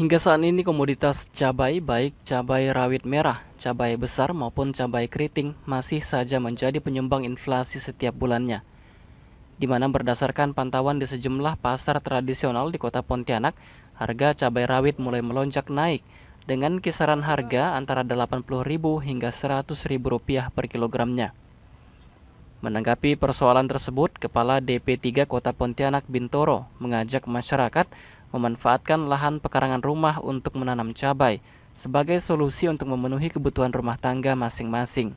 Hingga saat ini komoditas cabai baik cabai rawit merah, cabai besar maupun cabai keriting masih saja menjadi penyumbang inflasi setiap bulannya. Di mana berdasarkan pantauan di sejumlah pasar tradisional di kota Pontianak, harga cabai rawit mulai melonjak naik dengan kisaran harga antara Rp80.000 hingga Rp100.000 per kilogramnya. Menanggapi persoalan tersebut, Kepala DP3 Kota Pontianak Bintoro mengajak masyarakat memanfaatkan lahan pekarangan rumah untuk menanam cabai sebagai solusi untuk memenuhi kebutuhan rumah tangga masing-masing.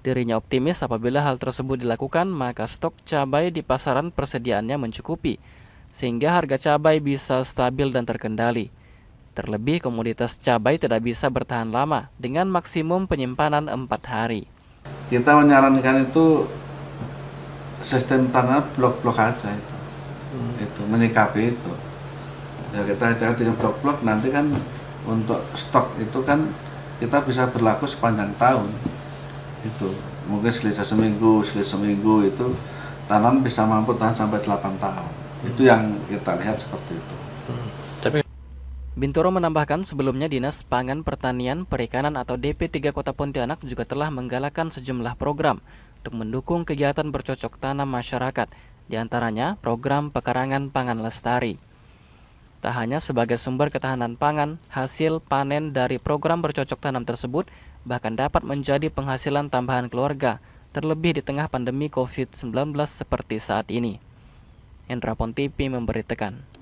Dirinya optimis apabila hal tersebut dilakukan, maka stok cabai di pasaran persediaannya mencukupi, sehingga harga cabai bisa stabil dan terkendali. Terlebih, komoditas cabai tidak bisa bertahan lama dengan maksimum penyimpanan empat hari. Kita menyarankan itu sistem tanah blok-blok aja itu. Hmm. Itu menyikapi itu ya kita jangan dengan blok blok nanti kan untuk stok itu kan kita bisa berlaku sepanjang tahun itu mungkin selisih seminggu selisih seminggu itu tanam bisa mampu tahan sampai 8 tahun itu yang kita lihat seperti itu Bintoro menambahkan sebelumnya Dinas Pangan Pertanian Perikanan atau DP3 Kota Pontianak juga telah menggalakkan sejumlah program untuk mendukung kegiatan bercocok tanam masyarakat, diantaranya program pekarangan pangan lestari. Tak hanya sebagai sumber ketahanan pangan, hasil panen dari program bercocok tanam tersebut bahkan dapat menjadi penghasilan tambahan keluarga, terlebih di tengah pandemi COVID-19 seperti saat ini. Endra Pontipi memberitakan.